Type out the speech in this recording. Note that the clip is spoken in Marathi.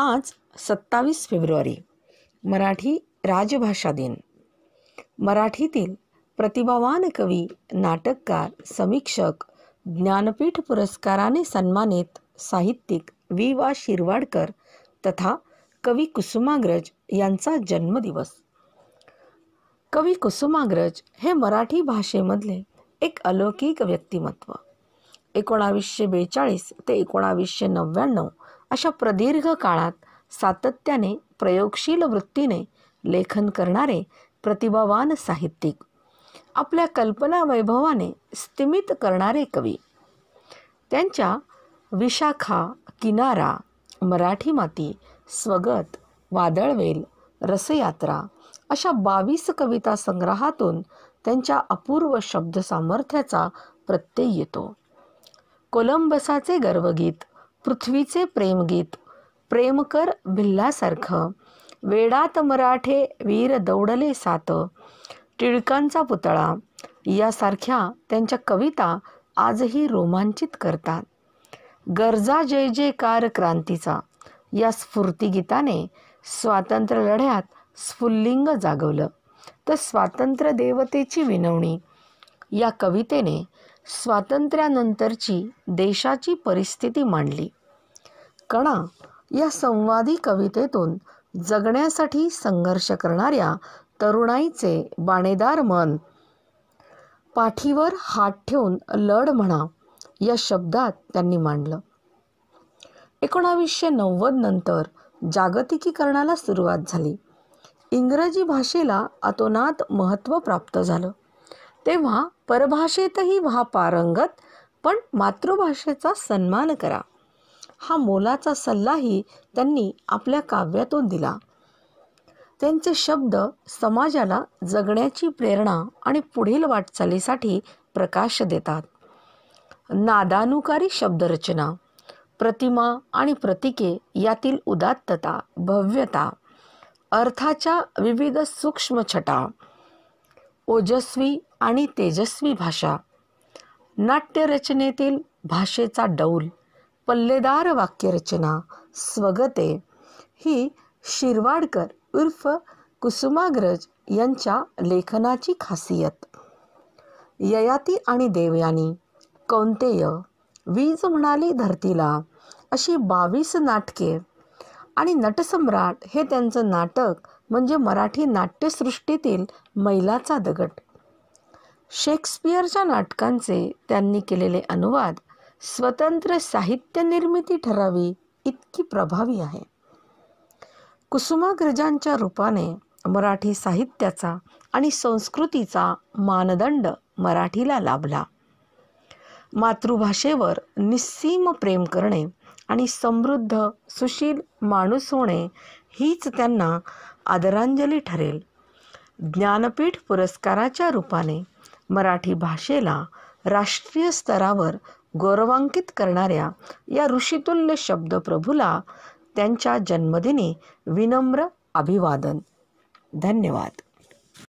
आज सत्तावीस फेब्रुवारी मराठी राजभाषा दिन मराठीतील प्रतिभावान कवी नाटककार समीक्षक ज्ञानपीठ पुरस्काराने सन्मानित साहित्यिक वी वा शिरवाडकर तथा कवी कुसुमाग्रज यांचा जन्मदिवस कवी कुसुमाग्रज हे मराठी भाषेमधले एक अलौकिक व्यक्तिमत्व एकोणावीसशे बेचाळीस ते एकोणावीसशे नव्याण्णव अशा प्रदीर्घ काळात सातत्याने प्रयोगशील वृत्तीने लेखन करणारे प्रतिभावान साहित्यिक आपल्या कल्पना वैभवाने स्तिमित करणारे कवी त्यांच्या विशाखा किनारा मराठी माती स्वगत वादळवेल रसयात्रा अशा बावीस कविता संग्रहातून त्यांच्या अपूर्व शब्द सामर्थ्याचा प्रत्यय येतो कोलंबसाचे गर्वगीत पृथ्वीचे प्रेमगीत प्रेमकर भिल्लासारखं वेडात मराठे वीर दौडले सात टिळकांचा पुतळा यासारख्या त्यांच्या कविता आजही रोमांचित करतात गरजा जय कार क्रांतीचा या स्फूर्तीगीताने स्वातंत्र्य लढ्यात स्फुल्लिंग जागवलं तर स्वातंत्र्य देवतेची विनवणी या कवितेने स्वातंत्र्यानंतरची देशाची परिस्थिती मांडली कणा या संवादी कवितेतून जगण्यासाठी संघर्ष करणाऱ्या तरुणाईचे बाणेदार मन पाठीवर हात ठेवून लढ म्हणा या शब्दात त्यांनी मांडलं एकोणावीसशे नव्वद नंतर जागतिकीकरणाला सुरुवात झाली इंग्रजी भाषेला अतोनात महत्त्व प्राप्त झालं तेव्हा परभाषेतही व्हा पारंगत पण मातृभाषेचा सन्मान करा हा मोलाचा सल्लाही त्यांनी आपल्या काव्यातून दिला त्यांचे शब्द समाजाला जगण्याची प्रेरणा आणि पुढील वाटचालीसाठी प्रकाश देतात नादानुकारी शब्दरचना प्रतिमा आणि प्रतिके यातील उदात्तता भव्यता अर्थाच्या विविध सूक्ष्म छटा ओजस्वी आणि तेजस्वी भाषा नाट्यरचनेतील भाषेचा डौल पल्लेदार वाक्यरचना स्वगते ही शिरवाडकर उर्फ कुसुमाग्रज यांच्या लेखनाची खासियत ययाती आणि देवयानी कौंतेय वीज म्हणाली धरतीला अशी बावीस नाटके आणि नटसम्राट हे त्यांचं नाटक म्हणजे मराठी नाट्यसृष्टीतील मैलाचा दगड शेक्सपियरच्या नाटकांचे त्यांनी केलेले अनुवाद स्वतंत्र साहित्य निर्मिती ठरावी इतकी प्रभावी आहे कुसुमाग्रजांच्या रूपाने मराठी साहित्याचा आणि संस्कृतीचा मानदंड मराठीला लाभला मातृभाषेवर निस्सीम प्रेम करणे आणि समृद्ध सुशील माणूस होणे हीच त्यांना आदरांजली ठरेल ज्ञानपीठ पुरस्काराच्या रूपाने मराठी भाषेला राष्ट्रीय स्तरावर गौरवांकित करणाऱ्या या ऋषितुल्य प्रभूला त्यांच्या जन्मदिनी विनम्र अभिवादन धन्यवाद